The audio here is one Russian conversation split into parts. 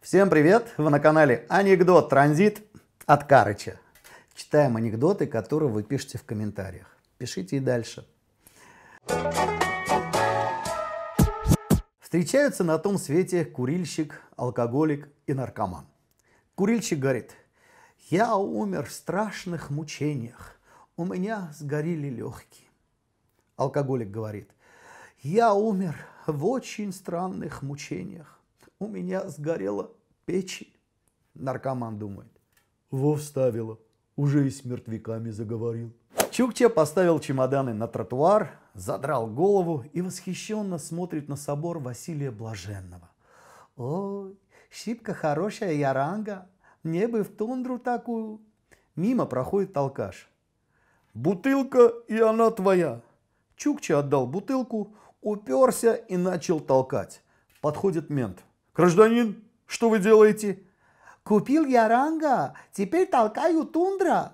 Всем привет! Вы на канале Анекдот Транзит от Карыча. Читаем анекдоты, которые вы пишете в комментариях. Пишите и дальше. Встречаются на том свете курильщик, алкоголик и наркоман. Курильщик говорит, я умер в страшных мучениях, у меня сгорели легкие. Алкоголик говорит – я умер в очень странных мучениях. У меня сгорела печень. Наркоман думает. Во вставила. Уже и с мертвяками заговорил. Чукча поставил чемоданы на тротуар, задрал голову и восхищенно смотрит на собор Василия Блаженного. «Ой, щипка хорошая яранга, мне бы в тундру такую!» Мимо проходит толкаш. «Бутылка, и она твоя!» Чукча отдал бутылку, Уперся и начал толкать. Подходит мент. «Гражданин, что вы делаете?» «Купил я ранга, теперь толкаю тундра».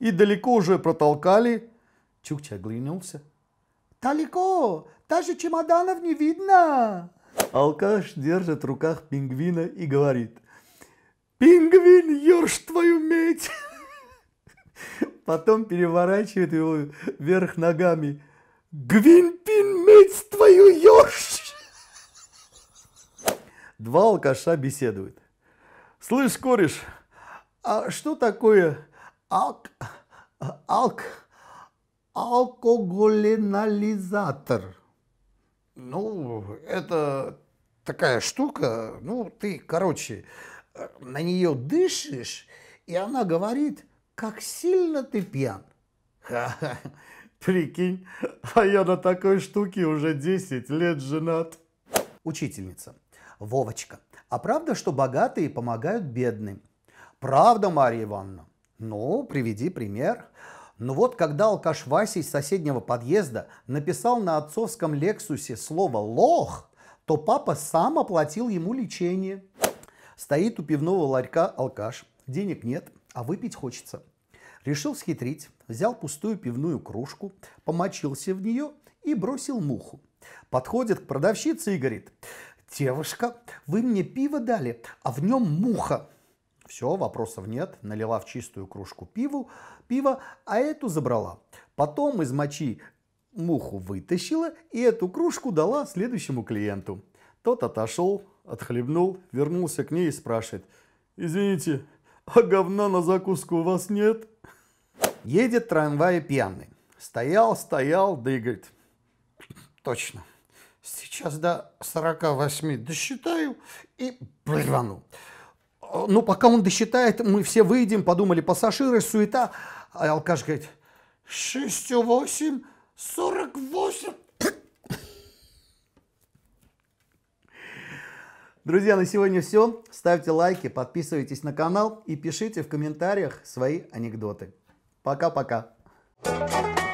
«И далеко уже протолкали?» Чукча оглянулся. «Далеко, даже чемоданов не видно!» Алкаш держит в руках пингвина и говорит. «Пингвин, ерш твою медь!» Потом переворачивает его вверх ногами. Гвинпин, мыть твою ёж! Два алкаша беседуют. Слышь, кореш, а что такое алк... алк... алкоголинализатор? Ну, это такая штука, ну, ты, короче, на нее дышишь, и она говорит, как сильно ты пьян. Ха -ха. Прикинь, а я на такой штуке уже 10 лет женат. Учительница. Вовочка, а правда, что богатые помогают бедным? Правда, Марья Ивановна? Ну, приведи пример. Ну вот когда алкаш Вася из соседнего подъезда написал на отцовском лексусе слово «лох», то папа сам оплатил ему лечение. Стоит у пивного ларька алкаш, денег нет, а выпить хочется. Решил схитрить, взял пустую пивную кружку, помочился в нее и бросил муху. Подходит к продавщице и говорит, «Девушка, вы мне пиво дали, а в нем муха». Все, вопросов нет, налила в чистую кружку пиву, пиво, а эту забрала. Потом из мочи муху вытащила и эту кружку дала следующему клиенту. Тот отошел, отхлебнул, вернулся к ней и спрашивает, «Извините, а говна на закуску у вас нет?» Едет трамвай пьяный. Стоял, стоял, да и говорит, точно, сейчас до 48 досчитаю и рвану. Ну, пока он досчитает, мы все выйдем, подумали пассажиры, суета. А алкаш говорит, 6, 8, 48. Друзья, на сегодня все. Ставьте лайки, подписывайтесь на канал и пишите в комментариях свои анекдоты. Пока-пока. thank you